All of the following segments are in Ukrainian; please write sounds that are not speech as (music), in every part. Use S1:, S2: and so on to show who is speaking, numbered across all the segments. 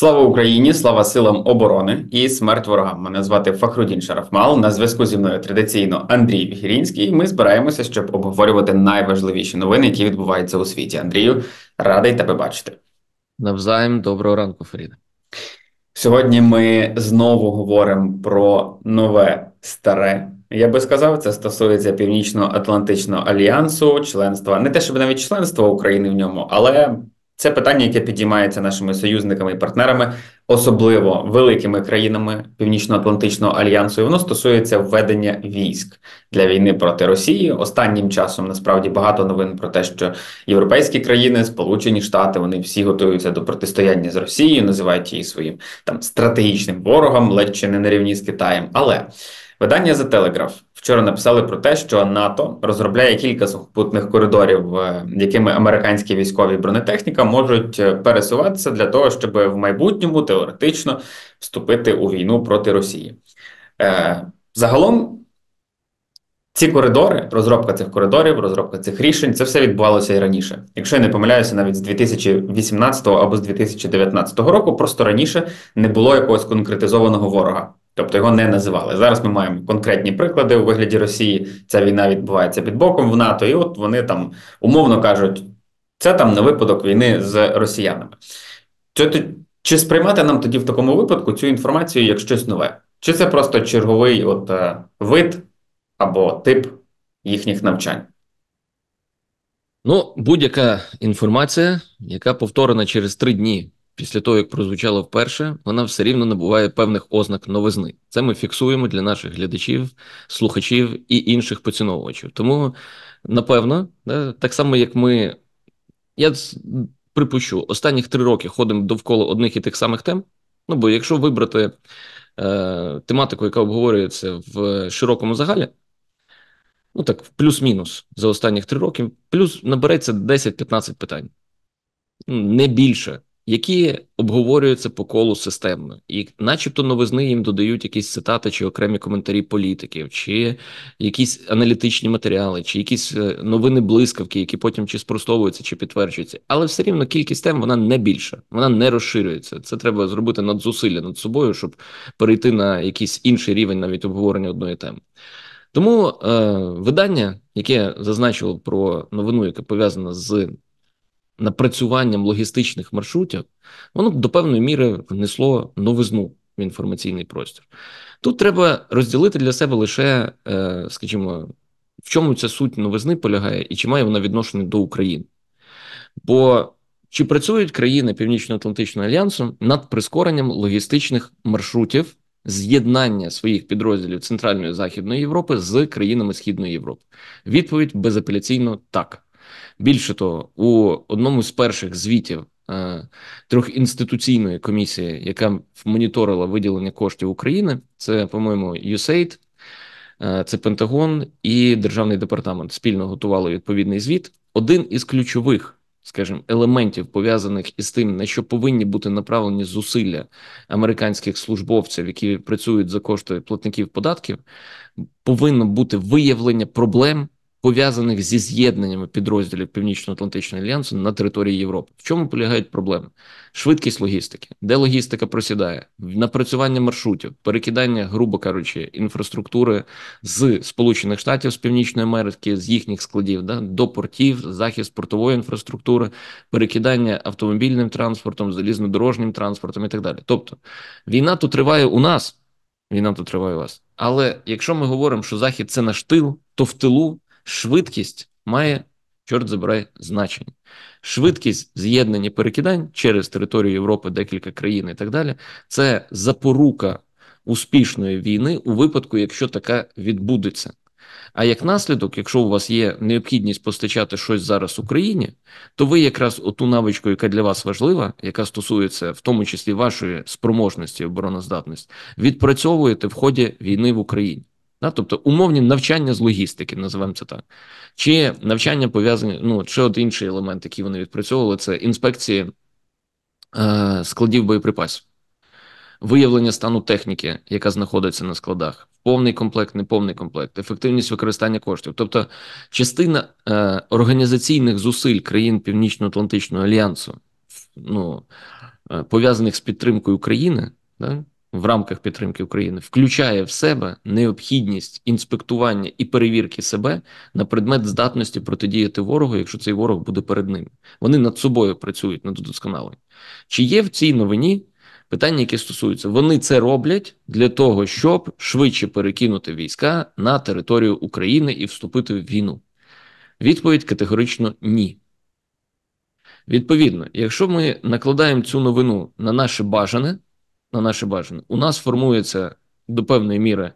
S1: Слава Україні! Слава силам оборони і смерть ворогам! Мене звати Фахрудін Шарафмал. На зв'язку зі мною традиційно Андрій Вігірінський. Ми збираємося, щоб обговорювати найважливіші новини, які відбуваються у світі. Андрію, радий тебе бачити. Навзаєм доброго ранку, Фаріда. Сьогодні ми знову говоримо про нове старе. Я би сказав, це стосується Північно-Атлантичного альянсу, членства, не те, щоб навіть членство України в ньому, але це питання, яке підіймається нашими союзниками і партнерами, особливо великими країнами Північно-Атлантичного альянсу. І Воно стосується введення військ для війни проти Росії. Останнім часом насправді багато новин про те, що європейські країни, Сполучені Штати, вони всі готуються до протистояння з Росією, називають її своїм там стратегічним ворогом, ледь чи не на рівні з Китаєм. Але Видання The Telegraph вчора написали про те, що НАТО розробляє кілька сухопутних коридорів, е, якими американські військові бронетехніка можуть е, пересуватися для того, щоб в майбутньому теоретично вступити у війну проти Росії. Е, загалом. Ці коридори, розробка цих коридорів, розробка цих рішень, це все відбувалося і раніше. Якщо я не помиляюся, навіть з 2018 або з 2019 року, просто раніше не було якогось конкретизованого ворога. Тобто його не називали. Зараз ми маємо конкретні приклади у вигляді Росії. Ця війна відбувається під боком в НАТО, і от вони там умовно кажуть, це там на випадок війни з росіянами. Це, чи сприймати нам тоді в такому випадку цю інформацію як щось нове? Чи це просто черговий от е, вид або тип їхніх навчань?
S2: Ну, будь-яка інформація, яка повторена через три дні після того, як прозвучала вперше, вона все рівно набуває певних ознак новизни. Це ми фіксуємо для наших глядачів, слухачів і інших поціновувачів. Тому, напевно, так само як ми. Я припущу, останніх три роки ходимо довкола одних і тих самих тем. Ну бо якщо вибрати е, тематику, яка обговорюється в широкому загалі, ну так, плюс-мінус за останніх три роки, плюс набереться 10-15 питань. Ну, не більше які обговорюються по колу системно, і, начебто, новизни їм додають якісь цитати чи окремі коментарі політиків, чи якісь аналітичні матеріали, чи якісь е, новини блискавки, які потім чи спростовуються, чи підтверджуються. Але все рівно кількість тем вона не більша, вона не розширюється. Це треба зробити над зусилля над собою, щоб перейти на якийсь інший рівень навіть обговорення одної теми. Тому е, видання, яке зазначило про новину, яка пов'язана з напрацюванням логістичних маршрутів, воно до певної міри внесло новизну в інформаційний простір. Тут треба розділити для себе лише, е, скажімо, в чому ця суть новизни полягає, і чи має вона відношення до України. Бо чи працюють країни Північно-Атлантичного альянсу над прискоренням логістичних маршрутів з'єднання своїх підрозділів Центральної і Західної Європи з країнами Східної Європи? Відповідь безапеляційно так. Більше того, у одному з перших звітів е, трьохінституційної комісії, яка моніторила виділення коштів України, це по-моєму USAID, е, це Пентагон і Державний департамент спільно готували відповідний звіт. Один із ключових, скажімо, елементів пов'язаних із тим, на що повинні бути направлені зусилля американських службовців, які працюють за кошти платників податків, повинно бути виявлення проблем пов'язаних зі з'єднаннями підрозділів Північно-Атлантичного альянсу на території Європи. В чому полягають проблеми? Швидкість логістики, де логістика просідає, напрацювання маршрутів, перекидання, грубо кажучи, інфраструктури з Сполучених Штатів з Північної Америки, з їхніх складів да, до портів, захист портової інфраструктури, перекидання автомобільним транспортом, залізнодорожнім транспортом і так далі. Тобто війна тут триває у нас. Війна тут триває у вас. Але якщо ми говоримо, що Захід це наш тил, то в тилу швидкість має, чорт забирай, значення. Швидкість з'єднання перекидань через територію Європи, декілька країн і так далі. Це запорука успішної війни у випадку, якщо така відбудеться. А як наслідок, якщо у вас є необхідність постачати щось зараз Україні, то ви якраз оту навичку, яка для вас важлива, яка стосується в тому числі вашої спроможності обороноздатності, відпрацьовуєте в ході війни в Україні. Да? Тобто умовні навчання з логістики, називаємо це так, чи навчання пов'язані, ну чи от інший елемент, який вони відпрацьовували, це інспекції е, складів боєприпасів, виявлення стану техніки, яка знаходиться на складах, повний комплект, неповний комплект, ефективність використання коштів. Тобто, частина е, організаційних зусиль країн Північно-Атлантичного альянсу, ну е, пов'язаних з підтримкою України, да? в рамках підтримки України включає в себе необхідність інспектування і перевірки себе на предмет здатності протидіяти ворогу, якщо цей ворог буде перед ними. Вони над собою працюють над удосконаленням. Чи є в цій новині питання, які стосуються, вони це роблять для того, щоб швидше перекинути війська на територію України і вступити в війну? Відповідь категорично ні. Відповідно, якщо ми накладаємо цю новину на наше бажане на наше бажання. У нас формується до певної міри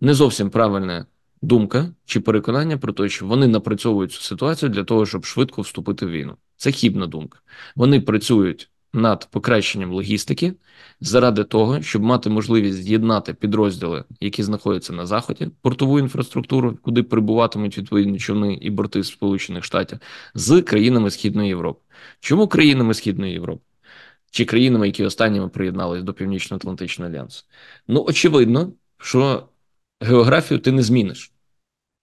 S2: не зовсім правильна думка чи переконання про те, що вони напрацьовують цю ситуацію для того, щоб швидко вступити в війну. Це хібна думка. Вони працюють над покращенням логістики заради того, щоб мати можливість з'єднати підрозділи, які знаходяться на заході, портову інфраструктуру, куди прибуватимуть відповідні човни і борти Сполучених Штатів з країнами Східної Європи. Чому країнами Східної Європи? чи країнами, які останніми приєдналися до Північно-Атлантичного альянсу. Ну, очевидно, що географію ти не зміниш.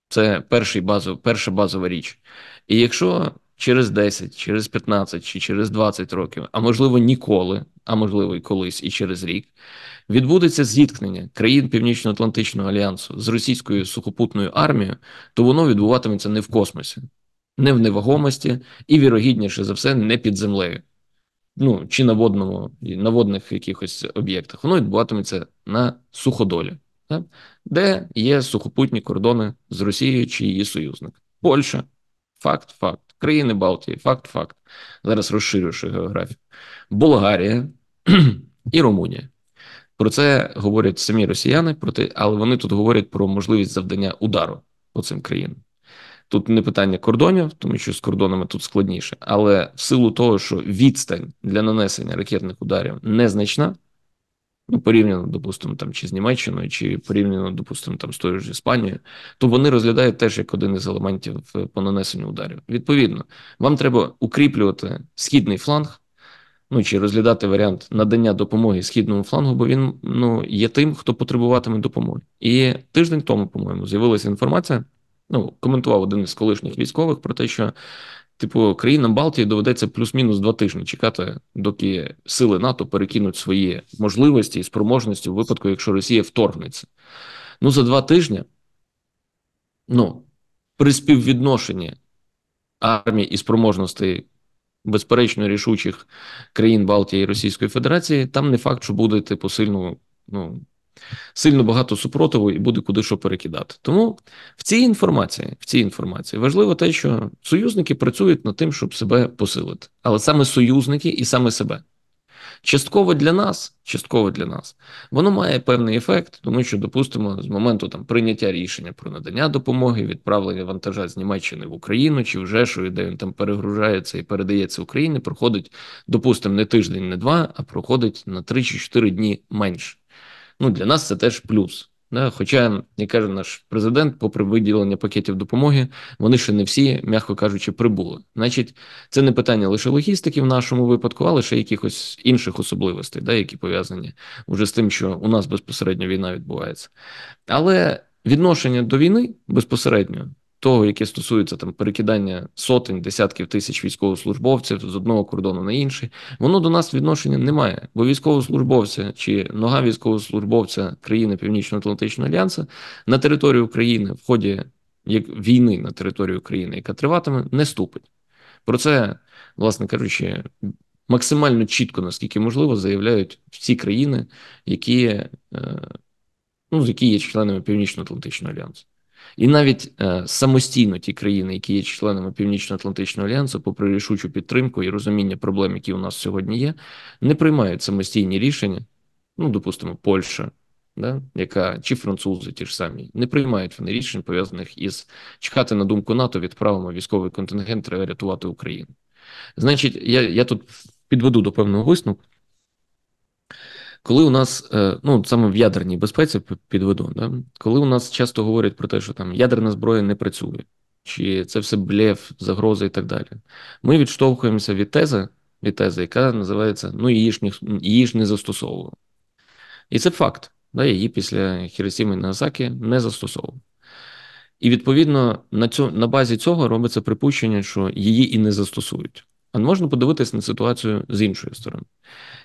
S2: Це перший базов, перша базова річ. І якщо через 10, через 15 чи через 20 років, а можливо, ніколи, а можливо, і колись, і через рік, відбудеться зіткнення країн Північно-Атлантичного альянсу з російською сухопутною армією, то воно відбуватиметься не в космосі, не в невагомості і, вірогідніше за все, не під землею ну чи на водному на водних якихось об'єктах, воно відбуватиметься на суходолі, так? де є сухопутні кордони з Росією чи її союзник. Польща, факт, факт, країни Балтії, факт, факт. Зараз розширюючи географію, Болгарія (clears throat) і Румунія. Про це говорять самі росіяни, проти, але вони тут говорять про можливість завдання удару по цим країнам. Тут не питання кордонів, тому що з кордонами тут складніше, але в силу того, що відстань для нанесення ракетних ударів незначна, ну порівняно, допустимо, там чи з Німеччиною, чи порівняно, допустимо, там з тою ж Іспанією, то вони розглядають теж як один із елементів е, по нанесенню ударів. Відповідно, вам треба укріплювати східний фланг. Ну, чи розглядати варіант надання допомоги східному флангу, бо він ну є тим, хто потребуватиме допомоги. І тиждень тому, по-моєму, з'явилася інформація, ну, коментував один із колишніх військових про те, що типу країнам Балтії доведеться плюс-мінус два тижні чекати, доки сили НАТО перекинуть свої можливості і спроможності в випадку, якщо Росія вторгнеться. Ну за два тижні, ну при співвідношенні армії і спроможностей безперечно рішучих країн Балтії і Російської Федерації, там не факт, що буде типу сильно ну сильно багато супротиву і буде куди що перекидати. Тому в цій інформації в цій інформації важливо те, що союзники працюють над тим, щоб себе посилити, але саме союзники і саме себе. Частково для нас, частково для нас, воно має певний ефект, тому що, допустимо, з моменту там прийняття рішення про надання допомоги, відправлення вантажа з Німеччини в Україну, чи вже що де він там перегружається і передається Україні, проходить, допустимо, не тиждень, не два, а проходить на 3 чи 4 дні менше ну для нас це теж плюс. Да? Хоча, як каже наш президент, попри виділення пакетів допомоги, вони ще не всі, м'яко кажучи, прибули. Значить, це не питання лише логістики в нашому випадку, а лише якихось інших особливостей, да, які пов'язані вже з тим, що у нас безпосередньо війна відбувається. Але відношення до війни безпосередньо того, яке стосується там перекидання сотень, десятків тисяч військовослужбовців з одного кордону на інший, воно до нас відношення не має. Бо військовослужбовця чи нога військовослужбовця країни Північно-Атлантичного альянсу на територію України в ході як війни на територію України, яка триватиме, не ступить. Про це, власне кажучи, максимально чітко, наскільки можливо, заявляють всі країни, які е, ну, які є членами Північно-Атлантичного альянсу. І навіть е, самостійно ті країни, які є членами Північно-Атлантичного альянсу, попри рішучу підтримку і розуміння проблем, які у нас сьогодні є, не приймають самостійні рішення. Ну, допустимо, Польща, да, яка чи французи ті ж самі, не приймають вони рішень, пов'язаних із чекати на думку НАТО, відправимо військовий контингент, треба рятувати Україну. Значить, я, я тут підведу до певного висновку. Коли у нас, е, ну саме в ядерній безпеці підведу, да? коли у нас часто говорять про те, що там ядерна зброя не працює, чи це все блеф, загроза і так далі, ми відштовхуємося від тези, від тези, яка називається Ну її ж не, її ж не застосовували. І це факт, Да, її після Хіросіми і Нагасакі не застосовували. І відповідно на цьо, на базі цього робиться припущення, що її і не застосують. А можна подивитись на ситуацію з іншої сторони.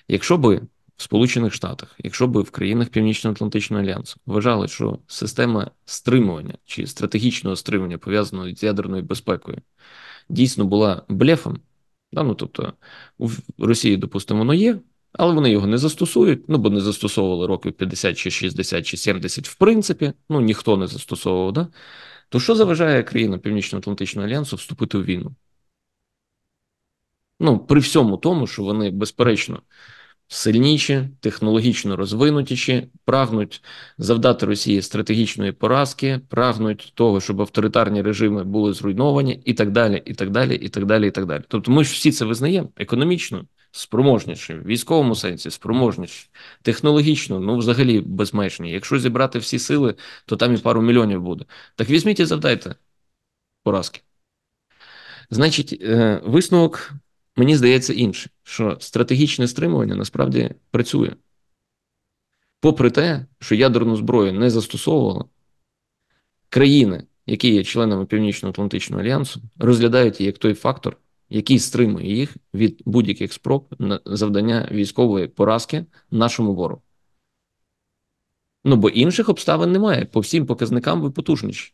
S2: Якщо би в Сполучених Штатах, якщо би в країнах Північно-Атлантичного альянсу вважали, що система стримування чи стратегічного стримування пов'язаного з ядерною безпекою дійсно була блефом, да, ну тобто у Росії, допустимо, воно є, але вони його не застосують. Ну бо не застосовували років 50 чи 60 чи 70, в принципі, ну ніхто не застосовував, да? то що заважає країна Північно-Атлантичного альянсу вступити в війну? Ну, при всьому тому, що вони безперечно сильніші, технологічно розвинутіші, прагнуть завдати Росії стратегічної поразки, прагнуть того, щоб авторитарні режими були зруйновані, і так далі, і так далі, і так далі. і так далі. Тобто, ми ж всі це визнаємо економічно. Спроможніші в військовому сенсі, спроможніші, технологічно, ну взагалі безмежні. Якщо зібрати всі сили, то там і пару мільйонів буде. Так візьміть і завдайте поразки. Значить, е, висновок мені здається інше, що стратегічне стримування насправді працює. Попри те, що ядерну зброю не застосовували, країни, які є членами Північно-Атлантичного альянсу, розглядають її як той фактор, який стримує їх від будь-яких спроб на завдання військової поразки нашому ворогу. Ну бо інших обставин немає. По всім показникам ви потужніші.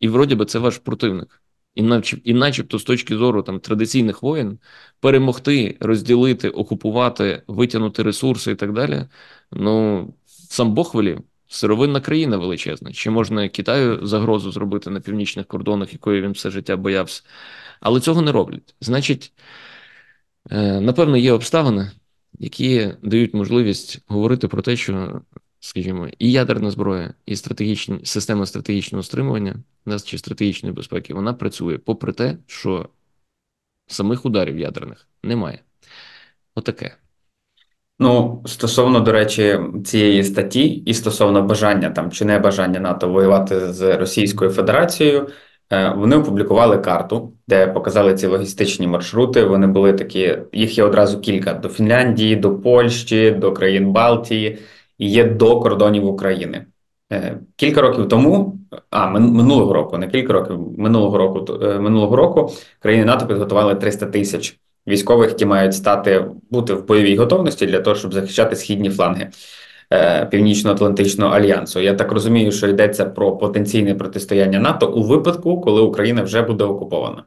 S2: І вроді би це ваш противник. І, начеб, і начебто, з точки зору там традиційних воєн, перемогти, розділити, окупувати, витягнути ресурси і так далі. Ну сам Бог волів, сировинна країна величезна. Чи можна Китаю загрозу зробити на північних кордонах, якої він все життя боявся, але цього не роблять. Значить, е, напевно, є обставини, які дають можливість говорити про те, що скажімо, і ядерна зброя, і стратегічні система стратегічного стримування нас чи стратегічної безпеки, вона працює, попри те,
S1: що самих ударів ядерних
S2: немає. Отаке.
S1: Ну, стосовно, до речі, цієї статті, і стосовно бажання там чи не бажання НАТО воювати з Російською Федерацією, е, вони опублікували карту, де показали ці логістичні маршрути. Вони були такі, їх є одразу кілька: до Фінляндії, до Польщі, до країн Балтії є до кордонів України. Е, кілька років тому, а минулого року, не кілька років, минулого року е, минулого року країни НАТО підготували 300 тисяч військових, які мають стати бути в бойовій готовності для того, щоб захищати східні фланги е, Північно-Атлантичного альянсу. Я так розумію, що йдеться про потенційне протистояння НАТО у випадку, коли Україна вже буде окупована.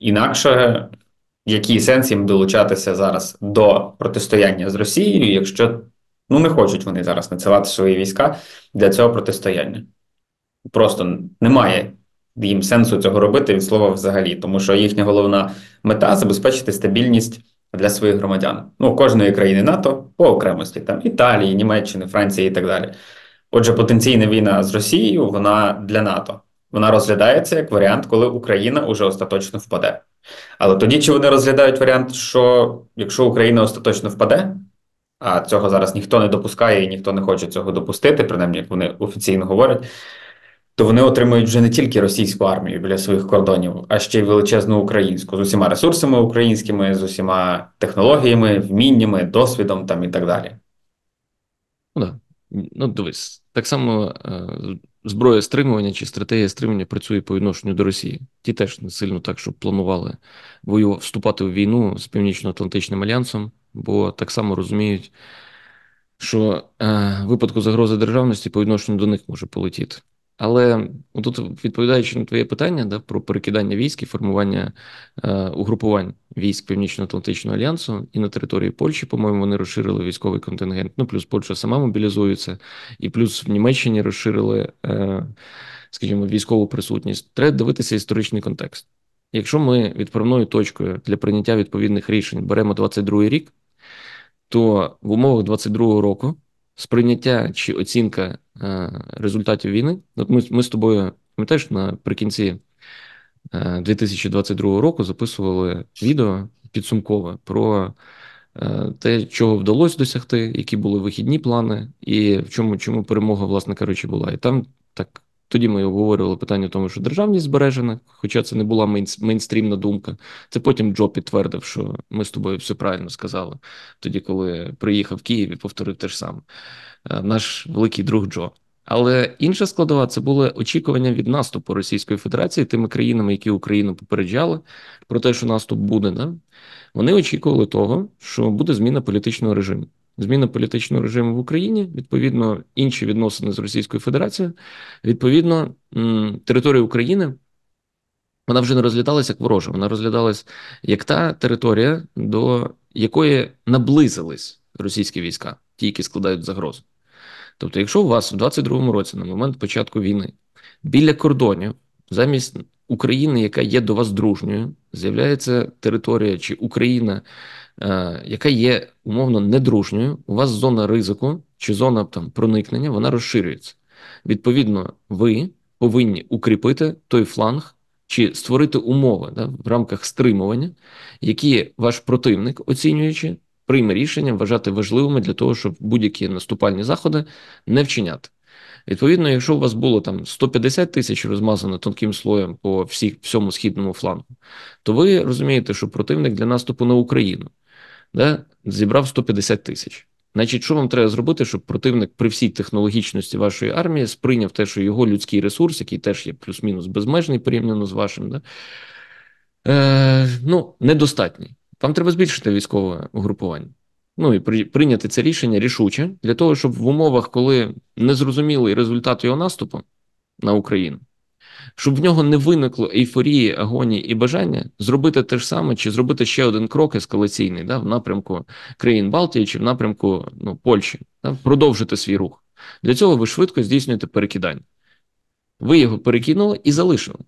S1: Інакше який сенс їм долучатися зараз до протистояння з Росією, якщо Ну, не хочуть вони зараз надсилати свої війська для цього протистояння. Просто немає їм сенсу цього робити від слова взагалі, тому що їхня головна мета забезпечити стабільність для своїх громадян. Ну, кожної країни НАТО по окремості, там Італії, Німеччини, Франції і так далі. Отже, потенційна війна з Росією вона для НАТО. Вона розглядається як варіант, коли Україна уже остаточно впаде. Але тоді чи вони розглядають варіант, що якщо Україна остаточно впаде, а цього зараз ніхто не допускає і ніхто не хоче цього допустити, принаймні як вони офіційно говорять, то вони отримують вже не тільки російську армію біля своїх кордонів, а ще й величезну українську з усіма ресурсами українськими, з усіма технологіями, вміннями, досвідом там і так далі. Ну да. Ну, дивись, так само
S2: е, зброя стримування чи стратегія стримування працює по відношенню до Росії. Ті теж не сильно так, щоб планували вступати в війну з Північно-Атлантичним альянсом бо так само розуміють, що е, випадку загрози державності по відношенню до них може полетіти. Але тут, відповідаючи на твоє питання да, про перекидання військ і формування е, угрупувань військ Північно-Атлантичного альянсу і на території Польщі, по-моєму, вони розширили військовий контингент. Ну плюс Польща сама мобілізується, і плюс в Німеччині розширили, е, скажімо, військову присутність. Треба дивитися історичний контекст. Якщо ми відправною точкою для прийняття відповідних рішень беремо 22 рік, то в умовах 22 року сприйняття чи оцінка е, результатів війни, от ми, ми з тобою пам'ятаєш, наприкінці 2022 е, року записували відео підсумкове про е, те, чого вдалося досягти, які були вихідні плани, і в чому чому перемога, власне кажучи, була. І там так тоді ми обговорювали питання, в тому що державність збережена, хоча це не була мейнстрімна думка. Це потім Джо підтвердив, що ми з тобою все правильно сказали. Тоді, коли приїхав Київ і повторив те ж саме, е, наш великий друг Джо. Але інша складова це були очікування від наступу Російської Федерації тими країнами, які Україну попереджали про те, що наступ буде. Да? Вони очікували того, що буде зміна політичного режиму зміна політичного режиму в Україні, відповідно, інші відносини з Російською Федерацією, відповідно, територія України. Вона вже не розглядалася як ворожа, вона розглядалася як та територія, до якої наблизились російські війська, ті, які складають загрозу. Тобто, якщо у вас у 22-му році, на момент початку війни, біля кордонів, замість України, яка є до вас дружньою, з'являється територія чи Україна, Е, яка є умовно недружньою, у вас зона ризику чи зона там проникнення, вона розширюється. Відповідно, ви повинні укріпити той фланг чи створити умови да, в рамках стримування, які ваш противник, оцінюючи, прийме рішення вважати важливими для того, щоб будь-які наступальні заходи не вчиняти. Відповідно, якщо у вас було там 150 тисяч розмазано тонким слоєм по всіх всьому східному флангу, то ви розумієте, що противник для наступу на Україну да, зібрав 150 тисяч. Значить, що вам треба зробити, щоб противник при всій технологічності вашої армії сприйняв те, що його людський ресурс, який теж є плюс-мінус безмежний порівняно з вашим, да, е, ну, недостатній. Вам треба збільшити військове угрупування. Ну і при, прийняти це рішення рішуче для того, щоб в умовах, коли незрозумілий результат його наступу на Україну, щоб в нього не виникло ейфорії, агонії і бажання зробити те ж саме, чи зробити ще один крок ескалаційний да, в напрямку країн Балтії чи в напрямку ну, Польщі, да, продовжити свій рух. Для цього ви швидко здійснюєте перекидання. Ви його перекинули і залишили.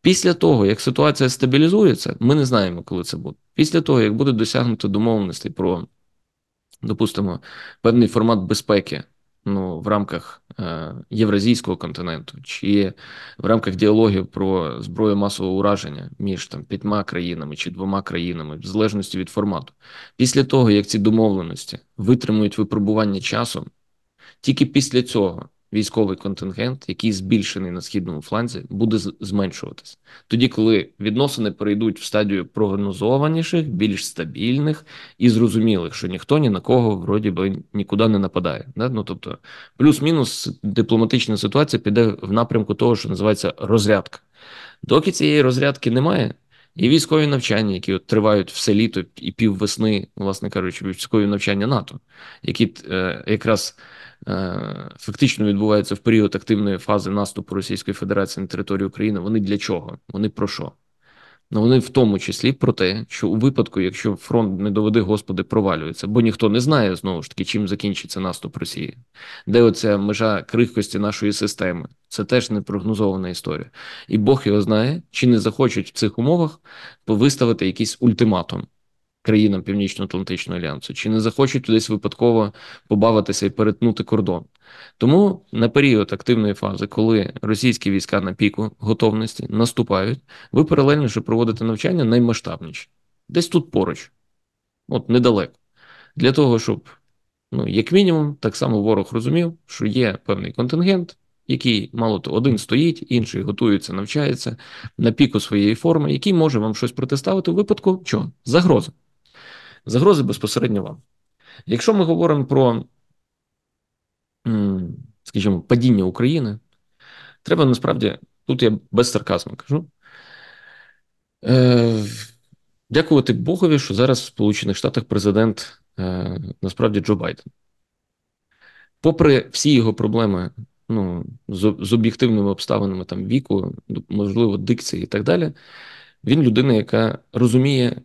S2: Після того, як ситуація стабілізується, ми не знаємо, коли це буде. Після того, як буде досягнуто домовленостей про, допустимо, певний формат безпеки ну, в рамках євразійського э, континенту чи в рамках діалогів про зброю масового ураження між там п'ятьма країнами чи двома країнами, в залежності від формату, після того як ці домовленості витримують випробування часом, тільки після цього військовий контингент, який збільшений на східному фланзі, буде зменшуватись. Тоді, коли відносини перейдуть в стадію прогнозованіших, більш стабільних і зрозумілих, що ніхто ні на кого вроді би нікуди не нападає. Да? Ну тобто, плюс-мінус дипломатична ситуація піде в напрямку того, що називається розрядка. Доки цієї розрядки немає. І військові навчання, які от тривають все літо і піввесни, власне кажучи, військові навчання НАТО, які е, якраз Е, фактично відбуваються в період активної фази наступу Російської Федерації на територію України, вони для чого? Вони про що? Ну, вони в тому числі про те, що у випадку, якщо фронт не доведи, господи, провалюється, бо ніхто не знає знову ж таки, чим закінчиться наступ Росії, де оця межа крихкості нашої системи. Це теж непрогнозована історія, і Бог його знає, чи не захочуть в цих умовах повиставити якийсь ультиматум країнам Північно-Атлантичного альянсу, чи не захочуть десь випадково побавитися і перетнути кордон. Тому на період активної фази, коли російські війська на піку готовності наступають, ви паралельно ще проводите навчання наймасштабніше, десь тут поруч, от недалеко, для того, щоб, ну, як мінімум, так само ворог розумів, що є певний контингент. Який мало то один стоїть, інший готується, навчається на піку своєї форми, який може вам щось протиставити у випадку чого? Загрози загрози безпосередньо вам. Якщо ми говоримо про, скажімо, падіння України, треба насправді тут я без сарказму кажу. Е, Дякувати Богові, що зараз в Сполучених Штатах президент е, насправді Джо Байден. Попри всі його проблеми ну, з, з об'єктивними обставинами там віку, можливо, дикції і так далі, він людина, яка розуміє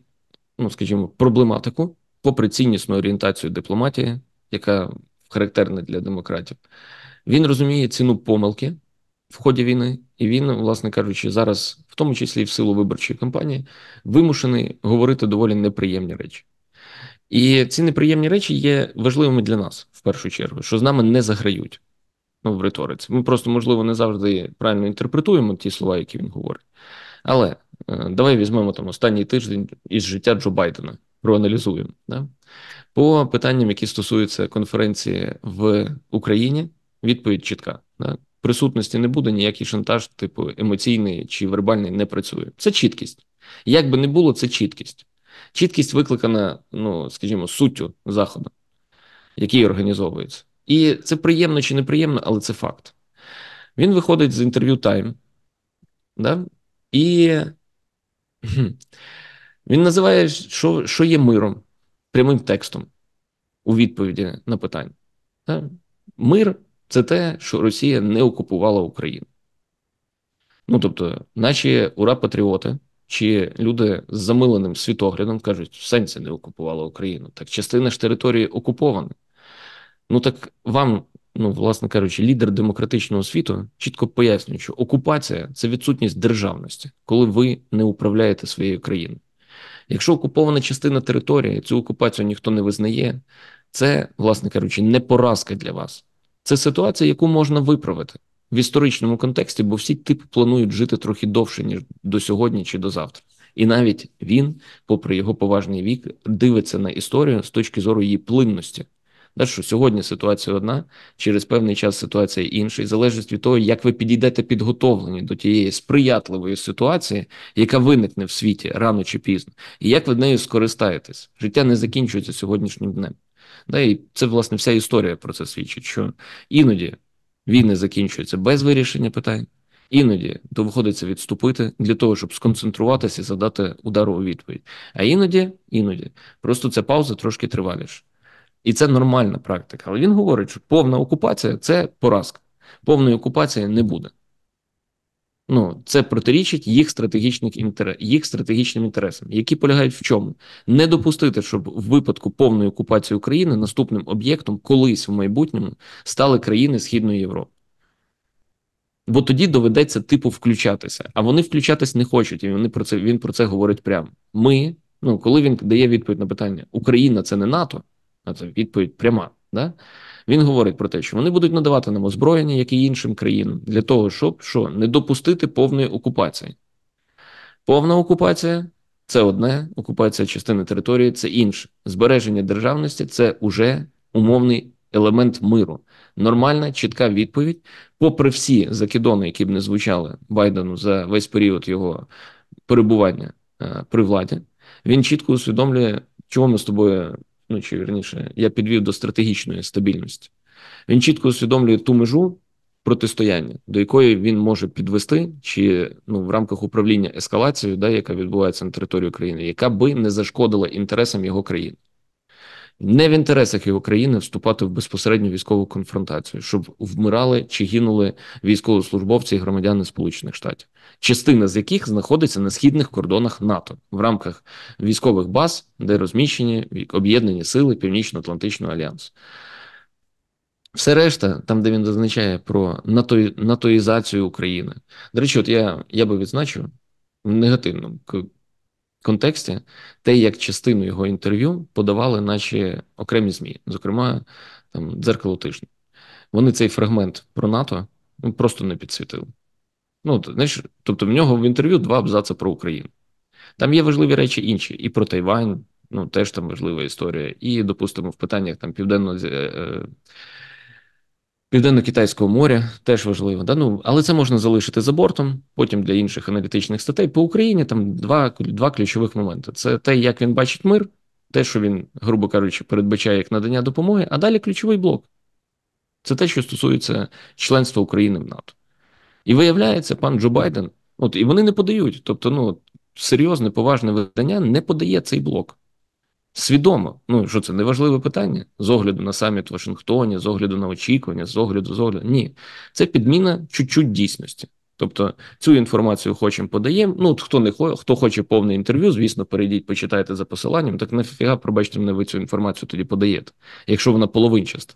S2: ну скажімо, проблематику попри ціннісну орієнтацію дипломатії, яка характерна для демократів. Він розуміє ціну помилки в ході війни, і він, власне кажучи, зараз, в тому числі в силу виборчої кампанії, вимушений говорити доволі неприємні речі. І ці неприємні речі є важливими для нас в першу чергу, що з нами не заграють ну, в риториці. Ми просто, можливо, не завжди правильно інтерпретуємо ті слова, які він говорить. Але Е, давай візьмемо там останній тиждень із життя Джо Байдена, проаналізуємо Да? по питанням, які стосуються конференції в Україні. Відповідь чітка. Да? Присутності не буде, ніякий шантаж, типу емоційний чи вербальний не працює. Це чіткість. Як би не було, це чіткість. Чіткість викликана, ну скажімо, суттю заходу, який організовується. І це приємно чи неприємно, але це факт. Він виходить з інтерв'ю Time да? і він називає, що що є миром, прямим текстом у відповіді на питання. Мир це те, що Росія не окупувала Україну. Ну тобто, наші ура-патріоти чи люди з замиленим світоглядом кажуть, в сенсі не окупувала Україну. Так частина ж території окупована. Ну так вам ну, власне кажучи, лідер демократичного світу чітко пояснює, що окупація це відсутність державності, коли ви не управляєте своєю країною. Якщо окупована частина території, цю окупацію ніхто не визнає, це, власне кажучи, не поразка для вас. Це ситуація, яку можна виправити в історичному контексті, бо всі типи планують жити трохи довше, ніж до сьогодні чи до завтра. І навіть він, попри його поважний вік, дивиться на історію з точки зору її плинності. Да, що Сьогодні ситуація одна, через певний час ситуація інша, і залежить від того, як ви підійдете підготовлені до тієї сприятливої ситуації, яка виникне в світі рано чи пізно, і як ви нею скористаєтесь. Життя не закінчується сьогоднішнім днем. Да, І це, власне, вся історія про це свідчить, що іноді війни закінчуються без вирішення питань. Іноді доводиться відступити для того, щоб сконцентруватися і задати удар у відповідь. А іноді, іноді, просто ця пауза трошки триваліша і це нормальна практика. Але він говорить, що повна окупація це поразка. Повної окупації не буде. Ну, це протирічить їх стратегічних інтерес, їх стратегічним інтересам, які полягають в чому? Не допустити, щоб в випадку повної окупації України наступним об'єктом колись в майбутньому стали країни Східної Європи. Бо тоді доведеться типу включатися. А вони включатись не хочуть, і вони про це він про це говорить прямо. Ми, ну коли він дає відповідь на питання: Україна це не НАТО, це відповідь пряма. Да? Він говорить про те, що вони будуть надавати нам озброєння, як і іншим країнам, для того, щоб що не допустити повної окупації. Повна окупація це одне, окупація частини території це інше. Збереження державності це уже умовний елемент миру. Нормальна, чітка відповідь, попри всі закидони, які б не звучали Байдену за весь період його перебування е, при владі, він чітко усвідомлює, чого ми з тобою ну чи вірніше, я підвів до стратегічної стабільності. Він чітко усвідомлює ту межу протистояння, до якої він може підвести, чи ну в рамках управління ескалацією, да, яка відбувається на території України, яка би не зашкодила інтересам його країни. Не в інтересах його країни вступати в безпосередню військову конфронтацію, щоб вмирали чи гинули військовослужбовці і громадяни Сполучених Штатів частина з яких знаходиться на східних кордонах НАТО в рамках військових баз, де розміщені об'єднані сили Північно-Атлантичного альянсу. Все решта, там, де він зазначає про НАТО, натоїзацію України. До речі, от я я би відзначив в негативному контексті те, як частину його інтерв'ю подавали наші окремі ЗМІ, зокрема, там дзеркало тижня. Вони цей фрагмент про НАТО просто не підсвітили. Ну, знаєш, тобто в нього в інтерв'ю два абзаци про Україну. Там є важливі речі інші, і про Тайвань, ну теж там важлива історія. І, допустимо, в питаннях там південно е, е, Південно-Китайського моря теж важливо, да? ну, але це можна залишити за бортом. Потім для інших аналітичних статей по Україні там два два ключових моменти: це те, як він бачить мир, те, що він, грубо кажучи, передбачає як надання допомоги, а далі ключовий блок. Це те, що стосується членства України в НАТО. І виявляється, пан Джо Байден, от і вони не подають. Тобто, ну серйозне, поважне видання не подає цей блок. Свідомо, ну що це неважливе питання з огляду на саміт в Вашингтоні, з огляду на очікування, з огляду з огляду. Ні, це підміна чуть-чуть дійсності. Тобто цю інформацію хочемо подаємо. Ну хто не хо, хто хоче повне інтерв'ю, звісно, перейдіть, почитайте за посиланням. Так нафіга, пробачте мене, ви цю інформацію тоді подаєте, якщо вона половинчаста.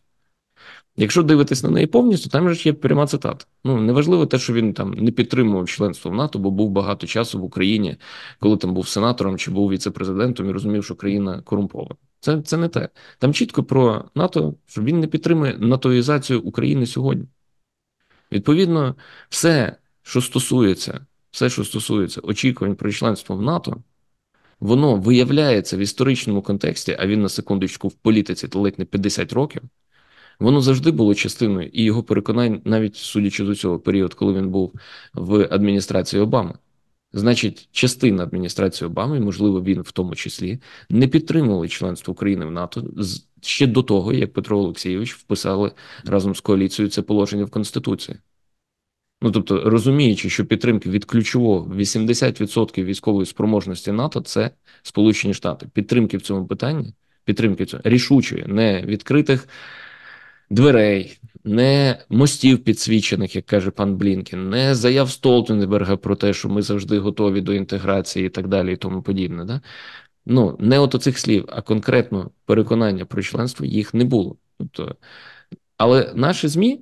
S2: Якщо дивитись на неї повністю, там же ж є пряма цитата. Ну неважливо те, що він там не підтримував членство в НАТО, бо був багато часу в Україні, коли там був сенатором чи був віце-президентом, і розумів, що країна корумпована. Це це не те. Там чітко про НАТО, що він не підтримує натоїзацію України сьогодні. Відповідно, все, що стосується, все, що стосується очікувань про членство в НАТО. Воно виявляється в історичному контексті, а він на секундочку в політиці та ледь не 50 років воно завжди було частиною і його переконань, навіть судячи з цього період, коли він був в адміністрації Обами. Значить, частина адміністрації Обами, можливо, він в тому числі, не підтримували членство України в НАТО ще до того, як Петро Олексійович вписали разом з коаліцією це положення в Конституції. Ну тобто, розуміючи, що підтримки від ключового 80% військової спроможності НАТО це Сполучені Штати. Підтримки в цьому питанні, підтримки в цьому рішучої, не відкритих дверей, не мостів підсвічених, як каже пан Блінкін, не заяв Столтенберга про те, що ми завжди готові до інтеграції і так далі, і тому подібне. Да? Ну не от оцих слів, а конкретно переконання про членство їх не було. Тобто, але наші змі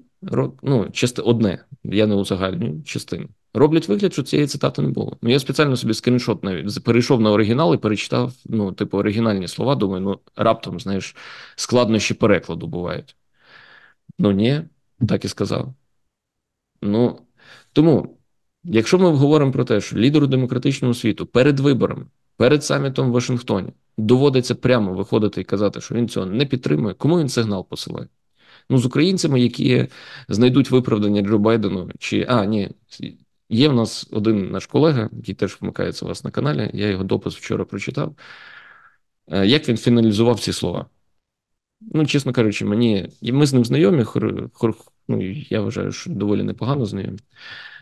S2: ну, части одне, я не узагальнюю частину. Роблять вигляд, що цієї цитати не було. Ну я спеціально собі скріншот навіть перейшов на оригінал і перечитав ну, типу, оригінальні слова. Думаю, ну раптом знаєш, складнощі перекладу бувають. Ну ні, так і сказав. Ну тому, якщо ми говоримо про те, що лідеру демократичного світу перед виборами, перед самітом в Вашингтоні доводиться прямо виходити і казати, що він цього не підтримує, кому він сигнал посилає? Ну, з українцями, які знайдуть виправдання Джо Байдену, чи а ні, є в нас один наш колега, який теж вмикається у вас на каналі. Я його допис вчора прочитав. Е, як він фіналізував ці слова? Ну, чесно кажучи, мені ми з ним знайомі, хор, хор, ну, я вважаю, що доволі непогано знайомі.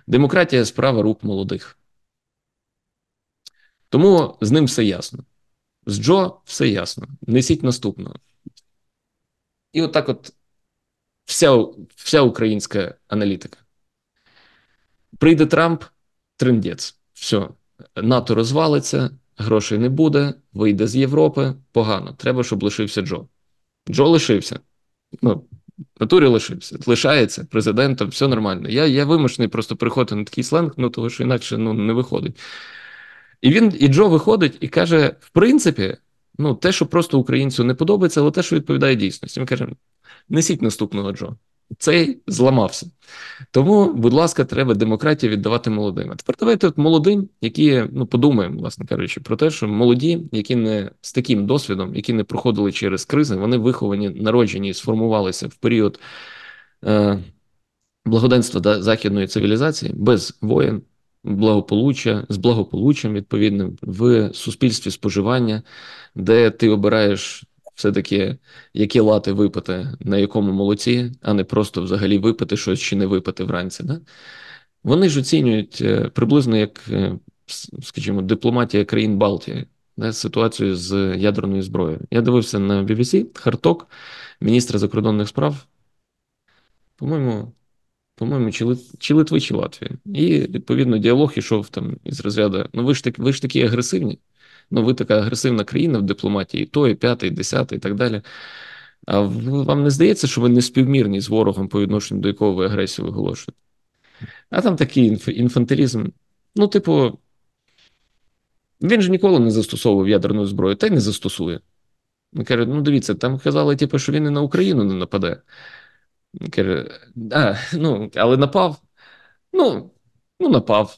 S2: Демократія справа рук молодих. Тому з ним все ясно. З Джо все ясно. Несіть наступного. І отак от, вся, вся українська аналітика. Прийде Трамп, трендець. Все, НАТО розвалиться, грошей не буде, вийде з Європи. Погано. Треба, щоб лишився Джо. Джо лишився. Ну, Натурі лишився, лишається президентом, все нормально. Я я вимушений просто приходити на такий сленг, ну тому що інакше ну, не виходить. І він і Джо виходить і каже: в принципі, ну те, що просто українцю не подобається, але те, що відповідає дійсності. Він каже: несіть наступного Джо цей зламався. Тому, будь ласка, треба демократію віддавати молодим. А тепер давайте от молодим, які ну подумаємо, власне кажучи, про те, що молоді, які не з таким досвідом, які не проходили через кризи, вони виховані, народжені і сформувалися в період е, благоденства да, західної цивілізації без воєн. Благополуччя з благополуччям відповідним в суспільстві споживання, де ти обираєш все-таки які лати випити, на якому молоці, а не просто взагалі випити щось чи не випити вранці. Да? Вони ж оцінюють е, приблизно як, е, скажімо, дипломатія країн Балтії ситуацію з ядерною зброєю. Я дивився на BBC Харток, міністра закордонних справ. По-моєму, по-моєму, чи, Лит... чи Литви, чи Латвії. І відповідно діалог ішов там із розряду: ну ви ж так ви ж такі агресивні ну ви така агресивна країна в дипломатії, той, і п'ятий, і десятий, і так далі. А ну, вам не здається, що ви не співмірні з ворогом по відношенню до якого ви агресію виголошуєте? А там такий інф... інфантилізм. Ну, типу, він же ніколи не застосовував ядерну зброю, та й не застосує. Він каже: ну дивіться, там казали, типу, що він і на Україну не нападе. Він каже, а, ну, але напав. Ну, ну напав.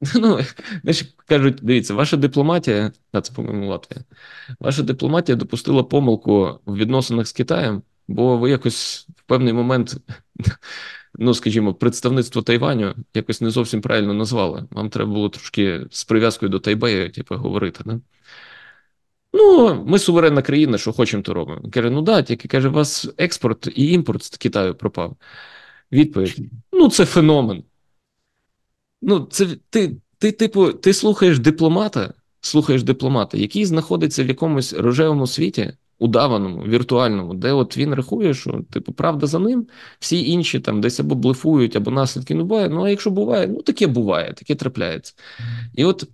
S2: (laughs) Ну, знаєш, кажуть, дивіться, ваша дипломатія, а це по-моєму Латвія, ваша дипломатія допустила помилку в відносинах з Китаєм, бо ви якось в певний момент, (laughs) ну скажімо, представництво Тайваню якось не зовсім правильно назвали. Вам треба було трошки з прив'язкою до Тайбею, типу, говорити. Да? Ну, ми суверенна країна, що хочемо, то робимо. Каже, ну да, тільки каже, у вас експорт і імпорт з Китаю пропав. Відповідь: ну, це феномен ну, це ти, ти, типу, ти слухаєш дипломата, слухаєш дипломата, який знаходиться в якомусь рожевому світі, удаваному, віртуальному, де от він рахує, що типу, правда за ним, всі інші там десь або блефують, або наслідки не буває. Ну а якщо буває, ну таке буває, таке трапляється. І от.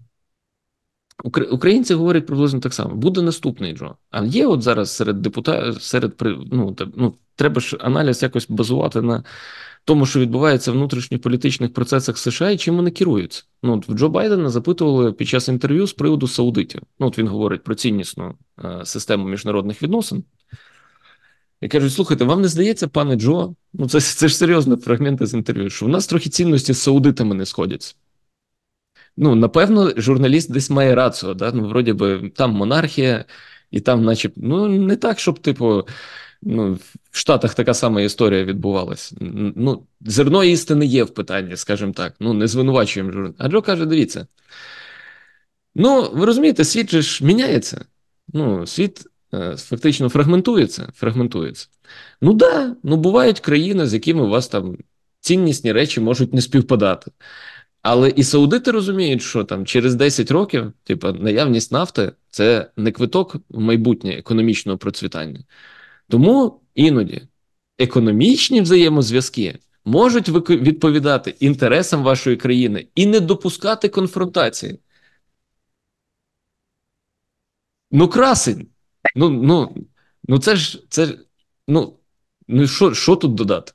S2: Українці говорять приблизно так само. Буде наступний Джо. А є от зараз серед депутатів, серед ну, ну, треба ж аналіз якось базувати на тому, що відбувається в внутрішньополітичних процесах США і чим вони керуються. Ну от в Джо Байдена запитували під час інтерв'ю з приводу саудитів. Ну от він говорить про ціннісну е, систему міжнародних відносин. І кажуть, слухайте, вам не здається, пане Джо? Ну, це це ж серйозно фрагменти з інтерв'ю, що в нас трохи цінності з саудитами не сходяться. Ну, напевно, журналіст десь має рацію, да? ну, вроді би, там монархія, і там, наче, ну, не так, щоб, типу, Ну, В Штатах така сама історія відбувалася. Ну, Зерно істини є в питанні, скажімо так. Ну, не звинувачуємо Джо. А Джо каже: дивіться. Ну, ви розумієте, світ же ж міняється. Ну, Світ е, фактично фрагментується. фрагментується. Ну да, ну бувають країни, з якими у вас там ціннісні речі можуть не співпадати. Але і саудити розуміють, що там через 10 років, типу, наявність нафти це не квиток в майбутнє економічного процвітання. Тому іноді економічні взаємозв'язки можуть відповідати інтересам вашої країни і не допускати конфронтації. Ну, красень. Ну ну, ну це ж це ж, ну ну що що тут додати?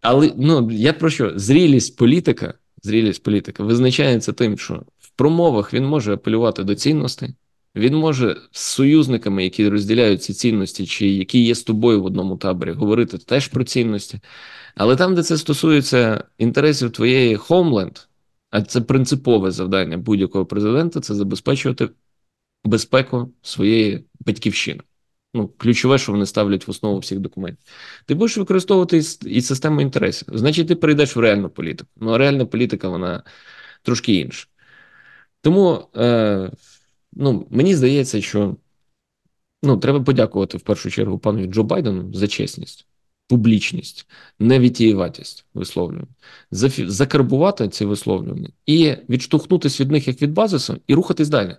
S2: Але ну я про що? Зрілість політика, зрілість політика визначається тим, що в промовах він може апелювати до цінностей, він може з союзниками, які розділяють ці цінності, чи які є з тобою в одному таборі, говорити теж про цінності. Але там, де це стосується інтересів твоєї Хомленд, а це принципове завдання будь-якого президента, це забезпечувати безпеку своєї батьківщини. Ну, ключове, що вони ставлять в основу всіх документів. Ти будеш використовувати і систему інтересів. Значить, ти перейдеш в реальну політику. Ну а реальна політика, вона трошки інша. Тому. Е- ну мені здається, що ну треба подякувати в першу чергу панові Джо Байдену за чесність, публічність, невітієватість висловлювань, закарбувати ці висловлювання і відштовхнутися від них як від базису, і рухатись далі.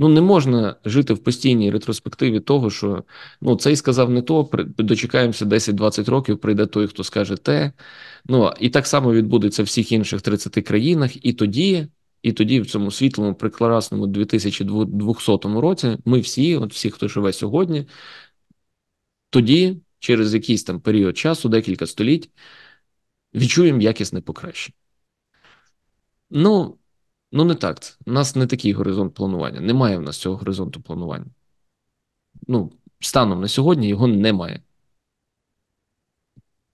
S2: Ну, не можна жити в постійній ретроспективі того, що ну цей сказав не то, дочекаємося 10-20 років, прийде той, хто скаже те. Ну і так само відбудеться в всіх інших 30 країнах, і тоді і тоді, в цьому світлому, прекрасному 2200 році, ми всі, от всі, хто живе сьогодні, тоді, через якийсь там період часу, декілька століть, відчуємо якісне покращення. Ну, ну не так. Це. У нас не такий горизонт планування. Немає в нас цього горизонту планування. Ну,
S1: станом на сьогодні його немає.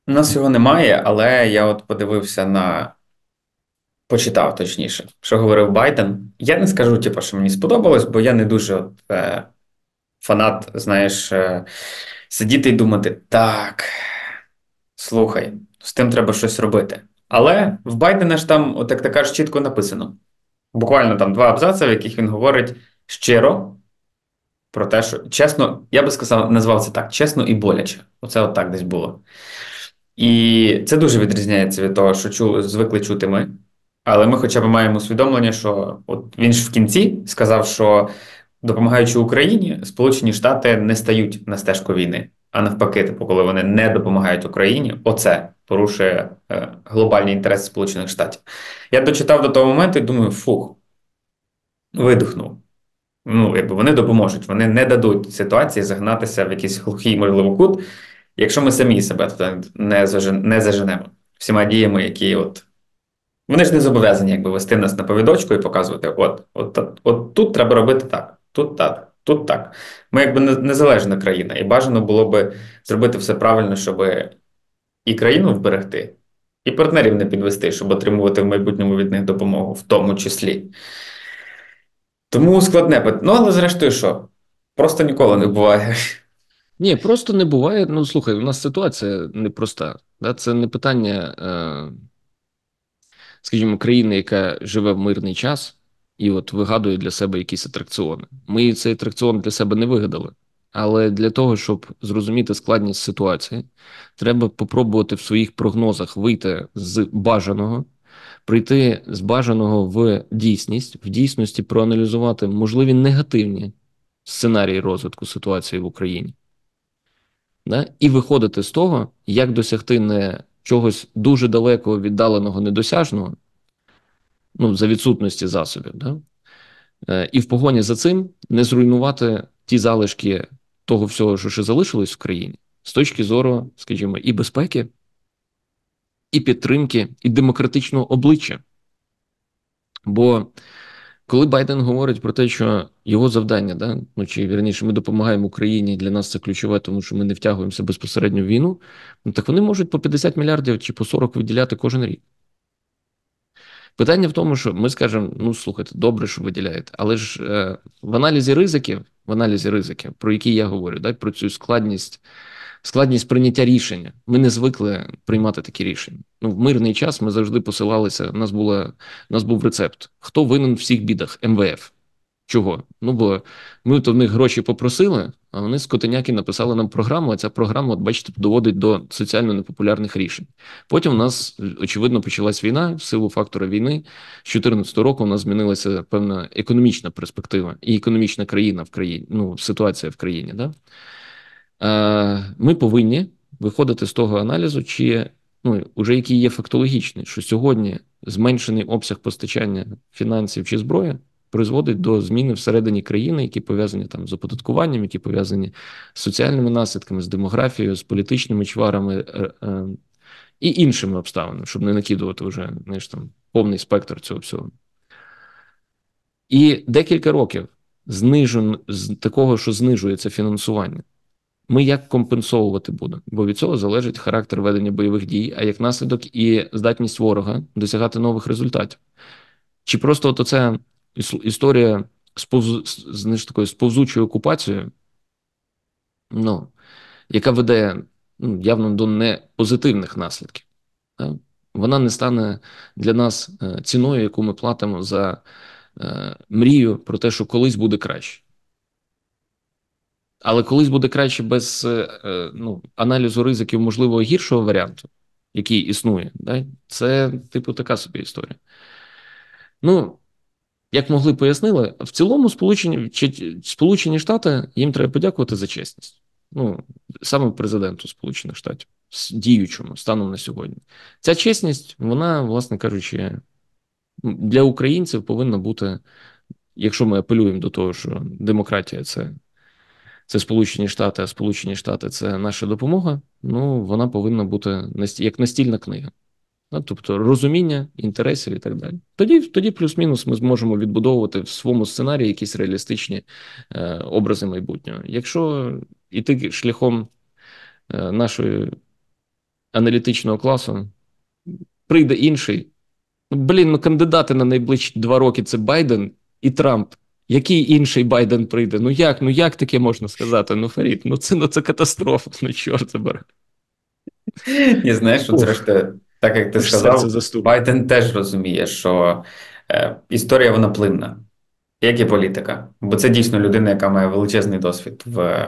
S1: У нас його немає, але я от подивився на почитав точніше, що говорив Байден. Я не скажу, типу, що мені сподобалось, бо я не дуже от, е, фанат, знаєш, е, сидіти і думати: так, слухай, з тим треба щось робити. Але в Байдена ж там, от як ти чітко написано. Буквально там два абзаци, в яких він говорить щиро про те, що чесно, я би сказав, назвав це так: чесно і боляче. Оце от так десь було. І це дуже відрізняється від того, що чули, звикли чути ми. Але ми хоча б маємо усвідомлення, що от він ж в кінці сказав, що допомагаючи Україні, Сполучені Штати не стають на стежку війни. А навпаки, типу, коли вони не допомагають Україні, оце порушує е, глобальні інтереси Сполучених Штатів. Я дочитав до того моменту і думаю, фух, видихнув. Ну, якби вони допоможуть, вони не дадуть ситуації загнатися в якийсь глухий, можливо, кут, якщо ми самі себе туди не заженемо всіма діями, які от вони ж не зобов'язані якби вести нас на повідочку і показувати: от, от, от, от тут треба робити так, тут так, тут так. Ми якби незалежна країна, і бажано було би зробити все правильно, щоб і країну вберегти, і партнерів не підвести, щоб отримувати в майбутньому від них допомогу, в тому числі. Тому складне питання. Ну, але зрештою, що? Просто ніколи не буває.
S2: Ні, просто не буває. Ну слухай, у нас ситуація непроста. Да? Це не питання. Е скажімо, країна, яка живе в мирний час, і от вигадує для себе якісь атракціони. Ми цей атракціон для себе не вигадали. Але для того, щоб зрозуміти складність ситуації, треба попробувати в своїх прогнозах вийти з бажаного, прийти з бажаного в дійсність, в дійсності проаналізувати можливі негативні сценарії розвитку ситуації в Україні, да? і виходити з того, як досягти не чогось дуже далеко віддаленого, недосяжного, ну, за відсутності засобів, да? Е, і в погоні за цим не зруйнувати ті залишки того всього, що ще залишилось в країні, з точки зору, скажімо, і безпеки, і підтримки, і демократичного обличчя. Бо коли Байден говорить про те, що його завдання, да, ну чи вірніше, ми допомагаємо Україні, для нас це ключове, тому що ми не втягуємося безпосередньо в війну, ну так вони можуть по 50 мільярдів чи по 40 виділяти кожен рік. Питання в тому, що ми скажемо: ну слухайте, добре, що виділяєте, але ж е, в аналізі ризиків, в аналізі ризиків, про які я говорю, да, про цю складність складність прийняття рішення. Ми не звикли приймати такі рішення. Ну, в мирний час ми завжди посилалися. У нас була у нас був рецепт. Хто винен в всіх бідах? МВФ. Чого? Ну бо ми то в них гроші попросили, а вони з Котеняки написали нам програму. А ця програма, от бачите, доводить до соціально непопулярних рішень. Потім у нас очевидно почалась війна в силу фактора війни. З 2014 року у нас змінилася певна економічна перспектива і економічна країна в країні. Ну ситуація в країні. Да? Е, ми повинні виходити з того аналізу, чи ну уже який є фактологічний, що сьогодні зменшений обсяг постачання фінансів чи зброї призводить до зміни всередині країни, які пов'язані там з оподаткуванням, які пов'язані з соціальними наслідками, з демографією, з політичними чварами. Е, е, і іншими обставинами, щоб не накидувати вже знаєш, там повний спектр цього всього. І декілька років знижен з такого, що знижується фінансування. Ми як компенсовувати будемо, бо від цього залежить характер ведення бойових дій, а як наслідок, і здатність ворога досягати нових результатів. Чи просто от оця історія з, повз... з такою сповзучою окупацією, ну, яка веде ну, явно до непозитивних наслідків, так? вона не стане для нас е, ціною, яку ми платимо за е, мрію про те, що колись буде краще. Але колись буде краще без е, е, ну, аналізу ризиків можливо гіршого варіанту, який існує. Да? Це, типу, така собі історія. Ну, як могли пояснили, в цілому Сполучені чи, Сполучені Штати їм треба подякувати за чесність. Ну, саме президенту Сполучених Штатів, діючому станом на сьогодні. Ця чесність, вона, власне кажучи, для українців повинна бути, якщо ми апелюємо до того, що демократія це це Сполучені Штати, а Сполучені Штати це наша допомога. Ну вона повинна бути як настільна книга, ну, тобто розуміння інтересів і так далі. Тоді, тоді плюс-мінус, ми зможемо відбудовувати в своєму сценарії якісь реалістичні е, образи майбутнього. Якщо йти шляхом е, нашої аналітичного класу, прийде інший. Ну, блін, ну кандидати на найближчі два роки це Байден і Трамп. Який інший Байден прийде? Ну як? Ну як таке можна сказати? Ну, Фарід, ну це ну це катастрофа, ну чорт забере.
S1: І знаєш, зрештою, так як ти Тож сказав, Байден теж розуміє, що е, історія вона плинна, як і політика. Бо це дійсно людина, яка має величезний досвід в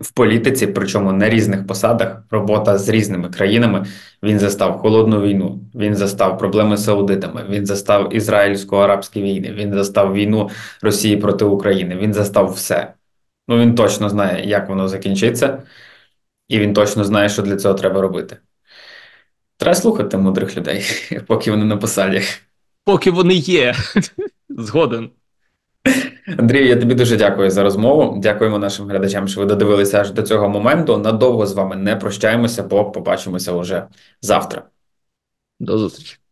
S1: в політиці, причому на різних посадах, робота з різними країнами. Він застав холодну війну, він застав проблеми з аудитами, він застав ізраїльсько-арабські війни, він застав війну Росії проти України. Він застав все. Ну він точно знає, як воно закінчиться, і він точно знає, що для цього треба робити. Треба слухати мудрих людей, (laughs) поки вони на посаді.
S2: Поки вони є, (laughs)
S1: згоден. Андрій, я тобі дуже дякую за розмову. Дякуємо нашим глядачам, що ви додивилися аж до цього моменту. Надовго з вами не прощаємося, бо побачимося уже завтра. До зустрічі.